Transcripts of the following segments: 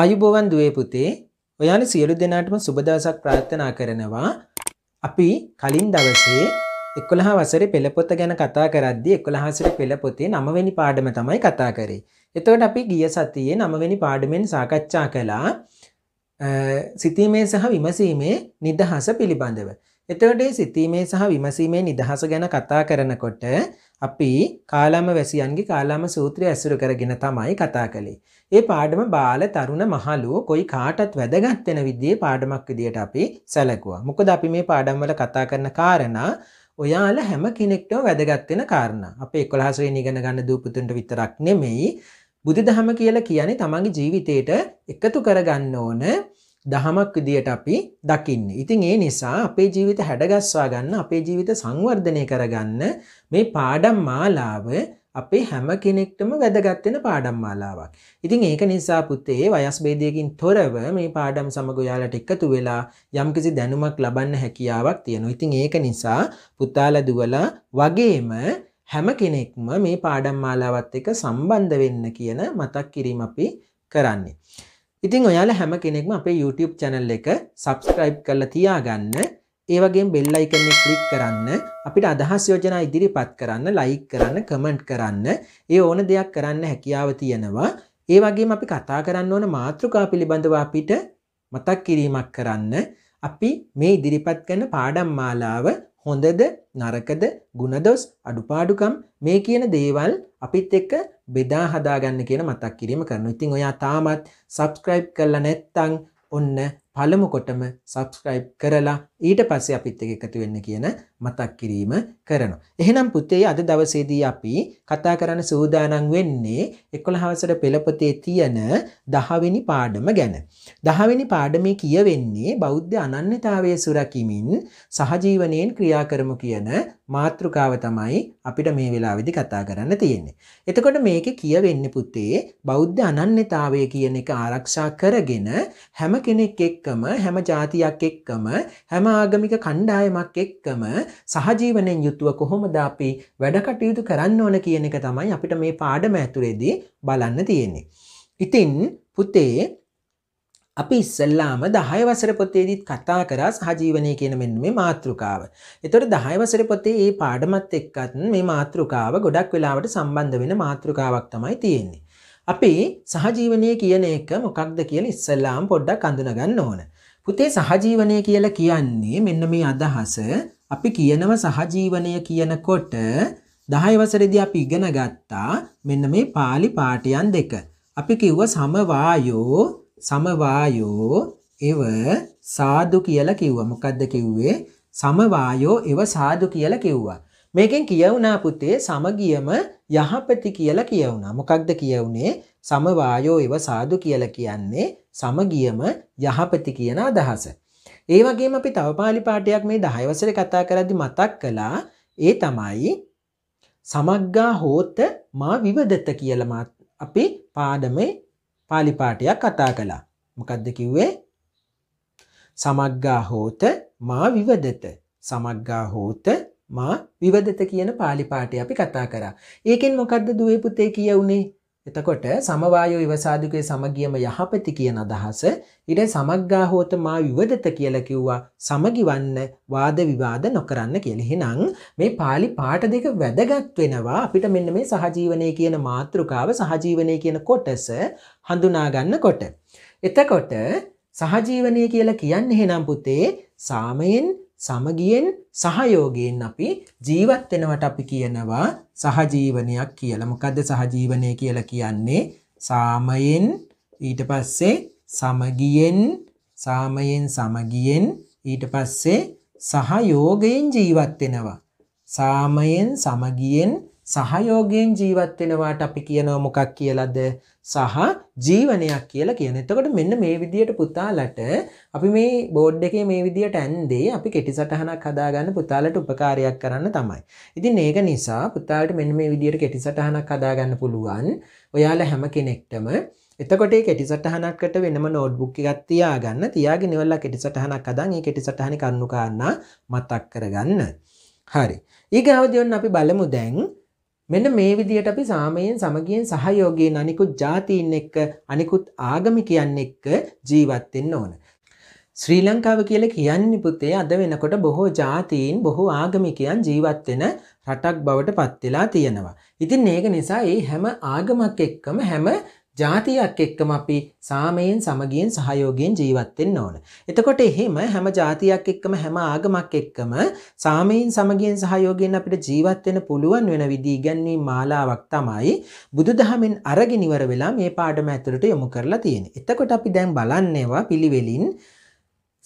ආයුබෝවන් දුවේ පුතේ ඔයාල සියලු දෙනාටම සුබ දවසක් ප්‍රාර්ථනා කරනවා. අපි කලින් දවසේ 11 වසරේ පෙළපොත ගැන කතා කරද්දී 11 වසරේ පෙළපොතේ 9 වෙනි පාඩම තමයි කතා කරේ. එතකොට අපි ගිය සතියේ 9 වෙනි පාඩමෙන් සාකච්ඡා කළා සිතීමේ සහ විමසීමේ නිදහස පිළිබඳව. එතකොට සිතීමේ සහ විමසීමේ නිදහස ගැන කතා කරනකොට අපි කාලාම වැසියන්ගේ කාලාම සූත්‍රය ඇසුරු කරගෙන තමයි කතා කළේ. ඒ පාඩම බාල තරුණ මහලු කොයි කාටත් වැදගත් වෙන විදිහේ පාඩමක් විදියට අපි සැලකුවා. මොකද අපි මේ පාඩම් වල කතා කරන කාරණා ඔයාලා හැම කෙනෙක්ටම වැදගත් වෙන කාරණා. අපේ 11 ශ්‍රේණිය ඉගෙන ගන්න දූපුතුන්ට විතරක් නෙමෙයි බුදුදහම කියලා කියන්නේ තමන්ගේ ජීවිතේට එකතු කරගන්න ඕන දහමක් විදියට අපි දකින්න. ඉතින් ඒ නිසා අපේ ජීවිත හැඩගස්වා ගන්න අපේ ජීවිත සංවර්ධනය කරගන්න මේ පාඩම් මාලාව අපේ හැම කෙනෙක්ටම වැදගත් වෙන පාඩම් මාලාවක්. ඉතින් ඒක නිසා පුතේ වයස් භේදයකින් තොරව මේ පාඩම් සමග ඔයාලට එකතු වෙලා යම්කිසි දැනුමක් ලබන්න හැකියාවක් තියෙනවා. ඉතින් ඒක නිසා පුතාලා දුවලා වගේම හැම කෙනෙක්ම මේ පාඩම් මාලාවත් එක්ක සම්බන්ධ වෙන්න කියන මතක් කිරීම අපි කරන්නේ. ඉතින් ඔයාල හැම කෙනෙක්ම අපේ YouTube චැනල් එක සබස්ක්‍රයිබ් කරලා තියාගන්න ඒවගේ බෙල්ලයිකන්නේ ක්ලික් කරන්න අපිට අදහස් යෝජනා ඉදිරිපත් කරන්න ලයි කරන්න කමෙන්ට් කරන්න ඒ ඕන දෙයක් කරන්න හැකියාව තියෙනවා ඒ වගේ අපි කතා කරන්න ඕන මාතෘකා පිළිබඳව අපිට මතක් කිරීමක් කරන්න අපි මේ ඉදිරිපත් කරන පාඩම් මාලාව හොඳද නරකද ගුණදොස් අඩුපාඩුකම් මේ කියන දේවල් අපිත් එක්ක බෙදා හදාගන්න කියන මතක් කිරීම කරනවා. ඉතින් ඔයා තාමත් subscribe කරලා නැත්නම් ඔන්න පළමුකොටම සබස්ක්‍රයිබ් කරලා ඊට පස්සේ අපිත් එක එකතු වෙන්න කියන මතක් කිරීම කරනවා. එහෙනම් පුතේ අද දවසේදී අපි කතා කරන්න සූදානම් වෙන්නේ 11 හවසට පෙළපොතේ තියෙන 10 වෙනි පාඩම ගැන. 10 වෙනි පාඩමේ කියවෙන්නේ බෞද්ධ අනන්‍යතාවය සුරකිමින් සහජීවනයෙන් ක්‍රියා කරමු කියන මාතෘකාව තමයි අපිට මේ වෙලාවේදී කතා කරන්න තියෙන්නේ. එතකොට මේකේ කියවෙන්නේ පුතේ බෞද්ධ අනන්‍යතාවය කියන එක ආරක්ෂා කරගෙන හැම කෙනෙක් එක්ක එක්කම හැම ජාතියක් එක්කම හැම ආගමික කණ්ඩායමක් එක්කම සහජීවනයෙන් යුතුව කොහොමද අපි වැඩ කටයුතු කරන්න ඕන කියන එක තමයි අපිට මේ පාඩම ඇතුළේදී බලන්න තියෙන්නේ. ඉතින් පුතේ අපි ඉස්සල්ලාම දහය වසර පොතේදීත් කතා කරා සහජීවනය කියන මෙන්න මේ මාතෘකාව. එතොට දහය වසර පොතේ ඒ පාඩමත් එක්කත් මේ මාතෘකාව ගොඩක් වෙලාවට සම්බන්ධ වෙන මාතෘකාවක් තමයි තියෙන්නේ. අපි සහජීවනය කියන එක මොකක්ද කියලා ඉස්සල්ලාම් පොඩ්ඩක් අඳුනගන්න ඕන. පුතේ සහජීවනය කියලා කියන්නේ මෙන්න මේ අදහස අපි කියනව සහජීවනය කියනකොට 10 වසරේදී අපි ඉගෙන ගත්තා මෙන්න මේ pāli පාඨයන් දෙක. අපි කිව්ව සමවායෝ සමවායෝ එව සාදු කියලා කිව්වා. මොකද්ද කිව්වේ? සමවායෝ එව සාදු කියලා කිව්වා. මේකෙන් කියවුනා පුතේ සමගියම යහපති කියලා කියවුනා. මොකක්ද කියවුනේ? සමවායෝ එව සාදු කියලා කියන්නේ සමගියම යහපති කියන අදහස. ඒ වගේම අපි තව පාළි පාඩයක් මේ 10 වසරේ කතා කරද්දි මතක් කළා. ඒ තමයි සමග්ගා හෝත මා විවදත කියලා අපි පාඩමේ පාළි පාඩයක් කතා කළා. මොකද්ද කිව්වේ? සමග්ගා හෝත මා විවදත සමග්ගා හෝත මා විවදත කියන පාලි පාටි අපි කතා කරා. ඒකෙන් මොකද්ද දුවේ පුතේ කියවුනේ? එතකොට සමවායෝ ඉවසාදුකේ සමගියම යහපති කියන අදහස ඉර සමග්ගා හෝත මා විවදත කියලා කිව්වා සමගිවන්න වාද විවාද නොකරන්න කියලා. එහෙනම් මේ pāli පාඨ දෙක වැදගත් වෙනවා අපිට මෙන්න මේ සහජීවනයේ කියන මාතෘකාව සහජීවනයේ කියන කොටස හඳුනා ගන්නකොට. එතකොට සහජීවනය කියලා කියන්නේ එහෙනම් පුතේ සාමයෙන් සමගියෙන් සහයෝගයෙන් අපි ජීවත් වෙනවට අපි කියනවා සහජීවනයක් කියලා. මොකද්ද සහජීවනය කියලා කියන්නේ? සාමයෙන් ඊට පස්සේ සමගියෙන් සාමයෙන් සමගියෙන් ඊට පස්සේ සහයෝගයෙන් ජීවත් වෙනවා. සාමයෙන් සමගියෙන් සහයෝගයෙන් ජීවත් වෙනවාට අපි කියනවා මොකක් කියලාද සහ ජීවනයක් කියලා කියන. එතකොට මෙන්න මේ විදියට පුතාලට අපි මේ බෝඩ් එකේ මේ විදියට ඇන්දේ අපි කෙටි සටහනක් හදාගන්න පුතාලට උපකාරයක් කරන්න තමයි. ඉතින් ඒක නිසා පුතාලට මෙන්න මේ විදියට කෙටි සටහනක් හදාගන්න පුළුවන්. ඔයාලා හැම කෙනෙක්ටම එතකොට ඒ කෙටි සටහනකට වෙනම නෝට්බුක් එකක් තියාගන්න. තියාගෙන ඉවරලා කෙටි සටහනක් හදාන් ඒ කෙටි සටහනේ කරුණු කාරණා මතක් කරගන්න. හරි. ඊගාවදී ඔන්න අපි බලමු දැන් මෙන්න මේ විදිහට අපි සාමයෙන් සමගියෙන් සහයෝගයෙන් අනිකුත් ජාතීන් එක්ක අනිකුත් ආගමිකයන් එක්ක ජීවත් වෙන්න ඕන. ශ්‍රී ලංකාව කියලා කියන්නේ පුතේ අද වෙනකොට බොහෝ ජාතීන් බොහෝ ආගමිකයන් ජීවත් වෙන රටක් බවට පත් වෙලා තියෙනවා. ඉතින් ඒක නිසා මේ හැම ආගමක් එක්කම හැම ජාතියක් එක්කම අපි සාමයෙන් සමගියෙන් සහයෝගයෙන් ජීවත් වෙන්න ඕන. එතකොට එහෙම හැම ජාතියක් එක්කම හැම ආගමක් එක්කම සාමයෙන් සමගියෙන් සහයෝගයෙන් අපිට ජීවත් වෙන්න පුළුවන් වෙන විදි ඉගැන්වීම් මාලාවක් තමයි බුදුදහමෙන් අරගෙන ඉවර වෙලා මේ පාඩම ඇතුළට යොමු කරලා තියෙන්නේ. එතකොට අපි දැන් බලන්නේවා පිළිවෙලින්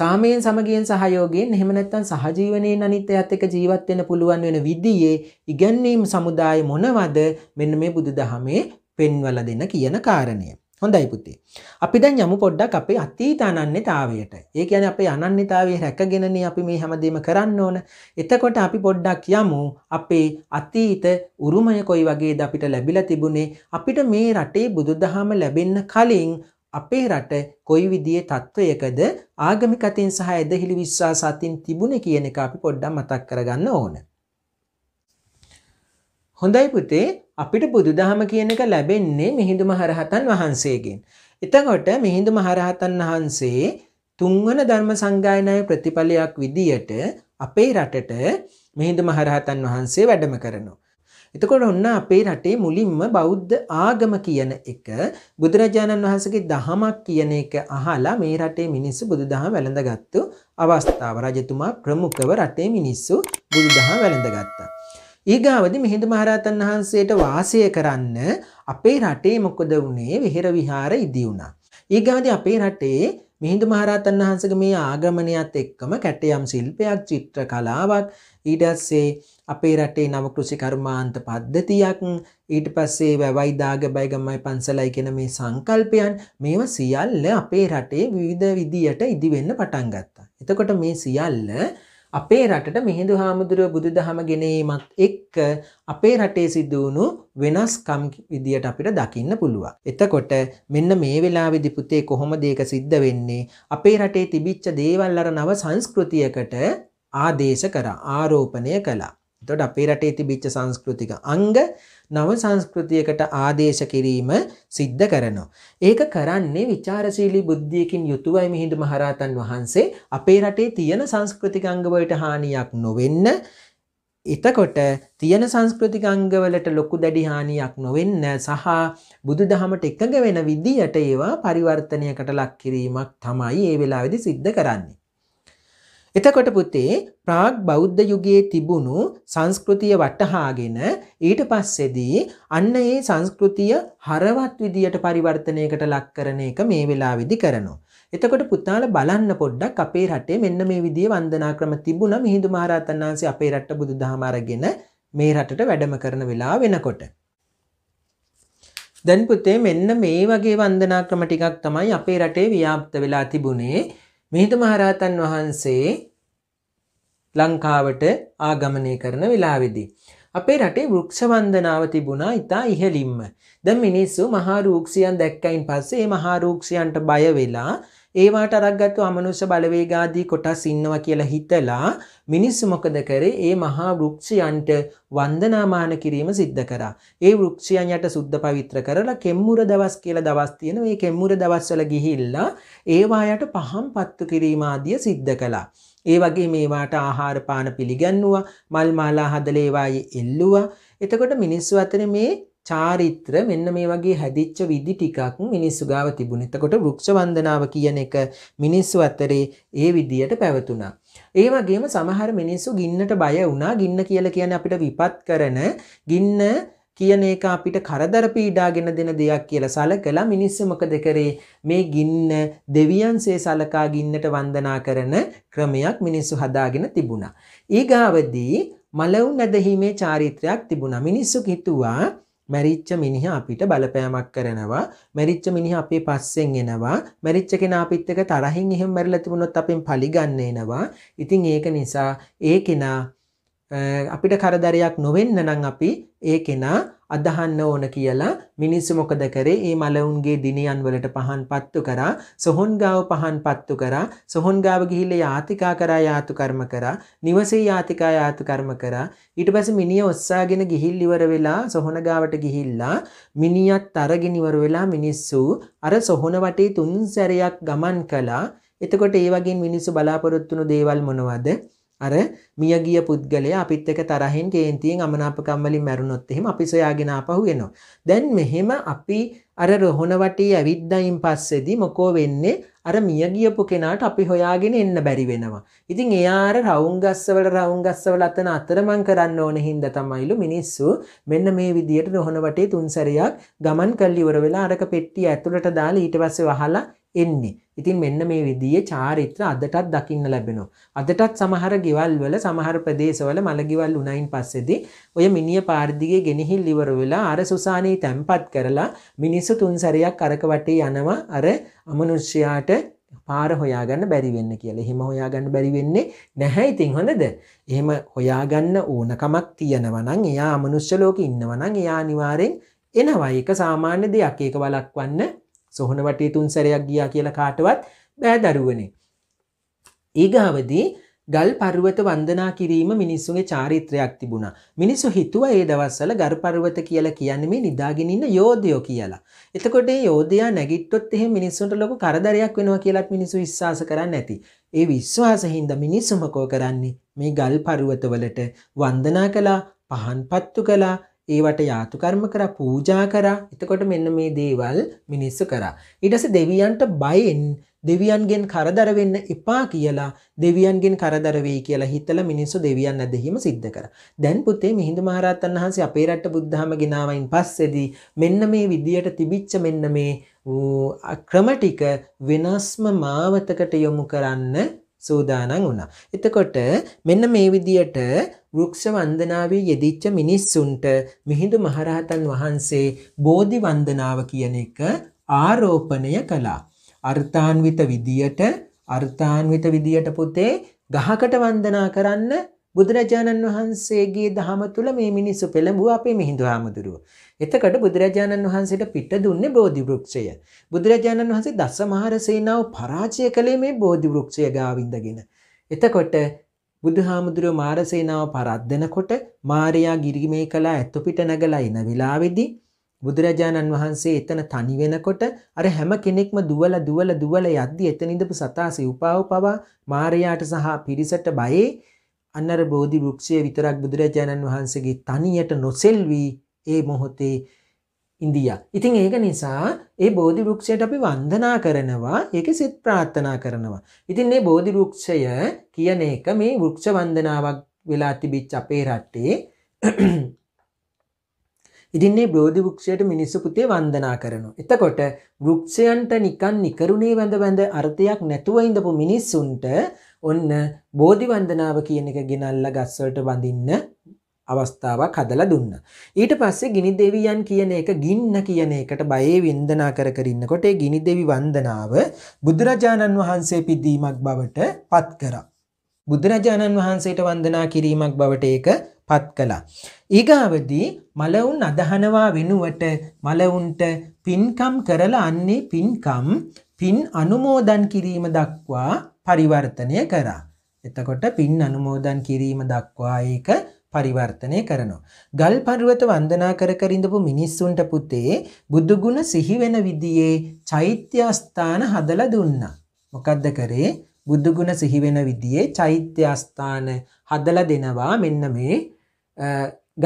සාමයෙන් සමගියෙන් සහයෝගයෙන් එහෙම නැත්නම් සහජීවනයේ අනිත්‍යයත් එක්ක ජීවත් වෙන්න පුළුවන් වෙන විදිහේ ඉගැන්වීම් සමුදාය මොනවද මෙන්න මේ බුදුදහමේ පෙන්වල දෙන්න කියන කාරණය. හොඳයි පුතේ. අපි දැන් යමු පොඩ්ඩක් අපේ අතීත අනන්‍යතාවයට. ඒ කියන්නේ අපේ අනන්‍යතාවයේ රැකගෙනනේ අපි මේ හැමදේම කරන්න ඕන. එතකොට අපි පොඩ්ඩක් යමු අපේ අතීත උරුමය කොයි වගේද අපිට ලැබිලා තිබුණේ? අපිට මේ රටේ බුදුදහම ලැබෙන්න කලින් අපේ රට කොයි විදියේ තත්ත්වයකද ආගමික අතින් සහ ඇදහිලි විශ්වාස අතින් තිබුණේ කියන එක අපි පොඩ්ඩක් මතක් කරගන්න ඕන. හොඳයි පුතේ අපිට බුදුදහම කියන එක ලැබෙන්නේ මිහිඳු මහරහතන් වහන්සේගෙන්. එතකොට මිහිඳු මහරහතන් වහන්සේ තුන්වන ධර්ම සංගායනාය ප්‍රතිඵලයක් විදියට අපේ රටට මිහිඳු මහරහතන් වහන්සේ වැඩම කරනවා. එතකොට ඔන්න අපේ රටේ මුලින්ම බෞද්ධ ආගම කියන එක බුදුරජාණන් වහන්සේගේ දහමක් කියන එක අහලා මේ රටේ මිනිස්සු බුදුදහම වැළඳගත්තු අවස්ථාව. රජතුමා ප්‍රමුඛව රටේ මිනිස්සු බුදුදහම වැළඳගත්තා. ඊගාවදි මිහිඳ මහරහතන් වහන්සේට වාසය කරන්න අපේ රටේ මොකද වුණේ විහෙර විහාර ඉදි වුණා. ඊගාවදි අපේ රටේ මිහිඳ මහරහතන් වහන්සේගේ මේ ආගමනයත් එක්කම කැටයම් ශිල්පයක් චිත්‍ර කලාවක් ඊට පස්සේ අපේ රටේ නව කෘෂි කර්මාන්ත පද්ධතියක් ඊට පස්සේ වැවයි දාග බයිගම්මයි පන්සලයි කියන මේ සංකල්පයන් මේව සියල්ල අපේ රටේ විවිධ විදියට ඉදි වෙන්න පටන් ගත්තා. එතකොට මේ සියල්ල අපේ රටට මිහිදු හාමුදුරුව බුදු දහම ගෙනීමත් එක්ක අපේ රටේ සිදුවුණු වෙනස්කම් විදියට අපිට දකින්න පුළුවන්. එතකොට මෙන්න මේ වෙලාවේදී පුතේ කොහොමද ඒක සිද්ධ වෙන්නේ? අපේ රටේ තිබිච්ච දේවල් අර නව සංස්කෘතියකට ආදේශ කරා ආරෝපණය කළා. එතකොට අපේ රටේ තිබිච්ච සංස්කෘතික අංග නව සංස්කෘතියකට ආදේශ කිරීම සිද්ධ කරනවා. ඒක කරන්නේ ਵਿਚාරශීලී බුද්ධියකින් යුතුවයි මිහිඳු මහරහතන් වහන්සේ අපේ රටේ තියෙන සංස්කෘතික අංගවලට හානියක් නොවෙන්න එතකොට තියෙන සංස්කෘතික අංගවලට ලොකු දැඩි හානියක් නොවෙන්න සහ බුදුදහමට එකඟ වෙන විදියට ඒවා පරිවර්තනයකට ලක් කිරීමක් තමයි ඒ වෙලාවේදී සිද්ධ කරන්නේ. එතකොට පුතේ ප්‍රාග් බෞද්ධ යුගයේ තිබුණු සංස්කෘතිය වටහාගෙන ඊට පස්සේදී අන්න ඒ සංස්කෘතිය හරවත් විදියට පරිවර්තනයකට ලක් කරන එක මේ වෙලාවේදී කරනවා. එතකොට පුතාල බලන්න පොඩ්ඩක් අපේ රටේ මෙන්න මේ විදිහේ වන්දනා ක්‍රම තිබුණා මිහිඳු මහරහතන් වහන්සේ අපේ රට බුදුදහම අරගෙන මේ රටට වැඩම කරන වෙලාව වෙනකොට. දැන් පුතේ මෙන්න මේ වගේ වන්දනා ක්‍රම ටිකක් තමයි අපේ රටේ ව්‍යාප්ත වෙලා තිබුණේ. මිහිඳු මහරහතන් වහන්සේ ලංකාවට ආගමනය කරන වෙලාවේදී අපේ රටේ වෘක්ෂ වන්දනාව තිබුණා ඉතා ඉහළින්ම. දැන් මිනිස්සු මහා රූක්ෂයන් දැක්කයින් පස්සේ මේ මහා රූක්ෂයන්ට බය වෙලා ඒවාට අරක්ගත්තු අමනුෂ බලවේගාදී කොටස් ඉන්නවා කියලා හිතලා මිනිස්සු මොකද කරේ ඒ මහා වෘක්ෂයන්ට වන්දනාමාන කිරීම සිද්ධ කරා. ඒ වෘක්ෂයන් යට සුද්ධ පවිත්‍ර කරලා කෙම්මුර දවස් කියලා දවස් තියෙන මේ කෙම්මුර දවස්වල ගිහිල්ලා ඒවායට පහම් පත්තු කිරීම ආදිය සිද්ධ කළා. ඒ වගේ මේවාට ආහාර පාන පිළිගන්නවා මල් මාලා හදලා ඒවායේ එල්ලුවා. එතකොට මිනිස්සු අතර මේ චාරිත්‍ර මෙන්න මේ වගේ හැදිච්ච විදි ටිකක් මිනිස්සු ගාව තිබුණා. එතකොට වෘක්ෂ වන්දනාව කියන එක මිනිස්සු අතරේ ඒ විදියට පැවතුණා. ඒ වගේම සමහර මිනිස්සු ගින්නට බය වුණා. ගින්න කියලා කියන්නේ අපිට විපත් කරන ගින්න කියන එක අපිට කරදර පීඩාගෙන දෙන දෙයක් කියලා සලකලා මිනිස්සු මොකද කරේ මේ ගින්න දෙවියන්සේ සලකා ගින්නට වන්දනා කරන ක්‍රමයක් මිනිස්සු හදාගෙන තිබුණා. ඊගාවදී මලවුන් ඇදහිීමේ චාරිත්‍රයක් තිබුණා. මිනිස්සු හිතුවා මැරිච්ච මිනිහ අපිට බලපෑමක් කරනවා මැරිච්ච මිනිහ අපේ පස්සෙන් එනවා මැරිච්ච කෙනා අපිත් එක තරහින් එහෙම මැරිලා තිබුණොත් අපෙන් පලිගන්න එනවා ඉතින් ඒක නිසා ඒ කෙනා අපිට කරදරයක් නොවෙන්න නම් අපි ඒ කෙනා අදහන්න ඕන කියලා මිනිස්සු මොකද කරේ ඒ මලවුන්ගේ දිනියන් වලට පහන් පත්තු කරා සොහොන්ගාව පහන් පත්තු කරා සොහොන්ගාව ගිහිල්ලා යාතිකා කරා යාතු කර්ම කරා නිවසේ යාතිකා යාතු කර්ම කරා ඊට පස්සේ මිනිය ඔස්සාගෙන ගිහිල් ඉවර වෙලා සොහොනගාවට ගිහිල්ලා මිනියත් අරගෙන ඉවර වෙලා මිනිස්සු අර සොහොන වටේ තුන් සැරයක් ගමන් කළා එතකොට ඒ වගේ මිනිස්සු බලාපොරොත්තු වුණු දේවල් මොනවද අර මියගිය පුද්ගලයා අපිත් එක්ක තරහින් කේන්තියෙන් අමනාපකම් වලින් මැරුණොත් එහෙම අපි සොයාගෙන ආපහු එනවා. දැන් මෙහෙම අපි අර රොහණ වටේ ඇවිද්දායින් පස්සේදී මොකෝ වෙන්නේ? අර මිය ගියපු කෙනාට අපි හොයාගෙන එන්න බැරි වෙනවා. ඉතින් එයා අර රවුම් ගස්සවල රවුම් ගස්සවල අතන අතරමං කරන්න ඕන හින්දා තමයිලු මිනිස්සු මෙන්න මේ විදියට රොහණ වටේ තුන් සැරයක් ගමන් කල්ලි ඉවර වෙලා අරක පෙට්ටිය ඇතුළට දාලා ඊට පස්සේ වහලා එන්නේ. ඉතින් මෙන්න මේ විදිිය චාරිත්‍ර අදටත් දකින්න ලැබෙනවා. අදටත් සමහර ගෙවල් වල සමහර ප්‍රදේශවල මළගිවල් උනයින් පස්සෙදි ඔය මිනිිය පාර්දිගේ ගෙනෙහිල් ලිවර වෙලා අර සුසානී තැම්පත් කරලා මිනිස්සු තුන්සරයක් අරකවටේ යනවා අර අමනුෂ්‍යයාට පාර හොයාගන්න බැරිවෙන්න කියල හෙම හොයාගන්න බැරිවෙන්නේ නැහැ ඉතින් හොඳද. එහෙම හොයාගන්න ඕනකමක් තියෙනවනං එයා අමනුෂ්‍යලෝක ඉන්නවනං එයා නිවාරෙන් එනවයික සාමාන්‍ය දෙයක් ඒක වලක්වන්න සොහොන වටේ තුන් සැරයක් ගියා කියලා කාටවත් බෑ දරුවනේ. ඊගාවදී ගල් පර්වත වන්දනා කිරීම මිනිස්සුගේ චාරිත්‍රයක් තිබුණා. මිනිස්සු හිතුවා ඒ දවස්වල ගල් පර්වත කියලා කියන්නේ මේ නිදාගෙන ඉන්න යෝධයෝ කියලා. එතකොට මේ යෝධයා නැගිට්ටොත් එහෙම මිනිස්සුන්ට ලොකු කරදරයක් වෙනවා කියලාත් මිනිස්සු විශ්වාස කරන්නේ නැති. ඒ විශ්වාසයෙන් හින්දා මිනිස්සු මොකෝ කරන්නේ? මේ ගල් පර්වතවලට වන්දනා කළා, පහන් පත්තු කළා, ඒවට යාතුකර්ම කරා පූජා කරා එතකොට මෙන්න මේ දේවල් මිනිස්සු කරා. ඊටස දෙවියන්ට බයෙන් දෙවියන්ගෙන් කරදර වෙන්න එපා කියලා දෙවියන්ගෙන් කරදර වෙයි කියලා හිතලා මිනිස්සු දෙවියන් ඇදහිම සිද්ධ කරා. දැන් පුතේ මිහිඳු මහරහතන් වහන්සේ අපේ රට බුද්ධහම ගෙනාවින් පස්සේදී මෙන්න මේ විදියට තිබිච්ච මෙන්න මේ ක්‍රම ටික වෙනස්ම මාවතකට යොමු කරන්න සූදානම් වුණා. එතකොට මෙන්න මේ විදියට වෘක්ෂ වන්දනාවේ යෙදිච්ච මිනිස්සුන්ට මිහිඳු මහරහතන් වහන්සේ බෝධි වන්දනාව කියන එක ආරෝපණය කළා. අර්ථාන්විත විදියට අර්ථාන්විත විදියට පුතේ ගහකට වන්දනා කරන්න බුදුරජාණන් වහන්සේගේ දහම තුල මේ මිනිස්සු පෙළඹුව අපේ මිහිඳු හාමුදුරුව. එතකට බුදුරජාණන් වහන්සේට පිට දුන්නේ බෝධි වෘක්ෂය. බුදුරජාණන් වහන්සේ දසමහර සේනාව පරාජය කළේ මේ බෝධි වෘක්ෂය ගාව ඉඳගෙන. එතකොට බුදුහාමුදුරුව මාරසේනාව පරද්දනකොට මාරයා ගිරිමේ කලා ඇතුපිට නැගලා එන වෙලාවේදී බුදුරජාණන් වහන්සේ එතන තනි වෙනකොට අර හැම කෙනෙක්ම දුවලා දුවලා දුවලා යද්දි එතන ඉඳපු සතා සිව්පාව පවා මාරයාට සහ පිරිසට බයේ අන්නර බෝධි වෘක්ෂය විතරක් බුදුරජාණන් වහන්සේගේ තනියට නොසෙල්වි ඒ මොහොතේ ඉන්දියා. ඉතින් ඒක නිසා ඒ බෝධි වෘක්ෂයට අපි වන්දනා කරනවා ඒක සිත් ප්‍රාර්ථනා කරනවා. ඉතින් මේ බෝධි වෘක්ෂය කියන එක මේ වෘක්ෂ වන්දනාවක් වෙලා තිබිච්ච අපේ රටේ ඉතින් මේ බෝධි වෘක්ෂයට මිනිස්සු පුතේ වන්දනා කරනවා. එතකොට වෘක්ෂයන්ට නිකන් නිකරුණේ වැඳ වැඳ අර්ථයක් නැතුව ඉඳපු මිනිස්සුන්ට ඔන්න බෝධි වන්දනාව කියන එක ගෙනල්ලා ගස්වලට වඳින්න අවස්ථාවක් හදලා දුන්න. ඊට පස්සේ ගිනි දෙවියන් කියන එක ගින්න කියන එකට බයේ වන්දනා කර කර ඉන්නකොට ඒ ගිනි දෙවි වන්දනාව බුදුරජාණන් වහන්සේ පිදීමක් බවට පත් කරා. බුදුරජාණන් වහන්සේට වන්දනා කිරීමක් බවට ඒක පත් කළා. ඊගාවදී මලවුන් අදහනවා වෙනුවට මලවුන්ට පින්කම් කරලා අන්නේ පින්කම් පින් අනුමෝදන් කිරීම දක්වා පරිවර්තනය කරා. එතකොට පින් අනුමෝදන් කිරීම දක්වා ඒක පරිවර්තනය කරනවා. ගල් පරුවත වන්දනා කර කර ඉඳපු මිනිස්සුන්ට පුතේ බුදු ගුණ සිහි වෙන විදිහේ චෛත්‍යස්ථාන හදලා දුන්නා. මොකද්ද කරේ? බුදු ගුණ සිහි වෙන විදිහේ චෛත්‍යස්ථාන හදලා දෙනවා මෙන්න මේ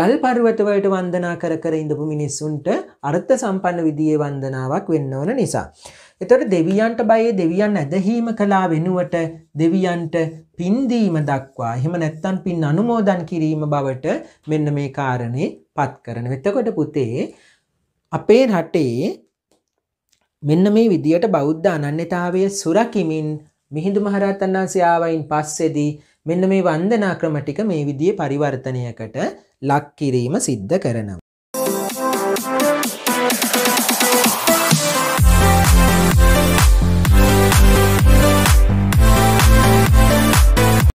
ගල් පරුවත වලට වන්දනා කර කර ඉඳපු මිනිස්සුන්ට අර්ථ සම්පන්න විදිහේ වන්දනාවක් වෙන්න ඕන නිසා. එතට දෙවියන්ට බයේ දෙවියන් ඇදහීම කලා වෙනුවට දෙවියන්ට පින්දීම දක්වා හෙම නැත්තන් පින් අනුමෝදන් කිරීම බවට මෙන්න මේ කාරණය පත් කරන. වෙතකොට පුතේ අපේ රටේ මෙන්න මේ විදියට බෞද්ධ අනන්‍යතාවය සුරකිමින් මිහිදු මහරහතන් වහන්සේ ආවයින් පස්සේදී මෙන්න මේ වන්දනා ක්‍රම ටික මේ විදිහේ පරිවර්තනයකට ලක් කිරීම සිද්ධ කරනවා.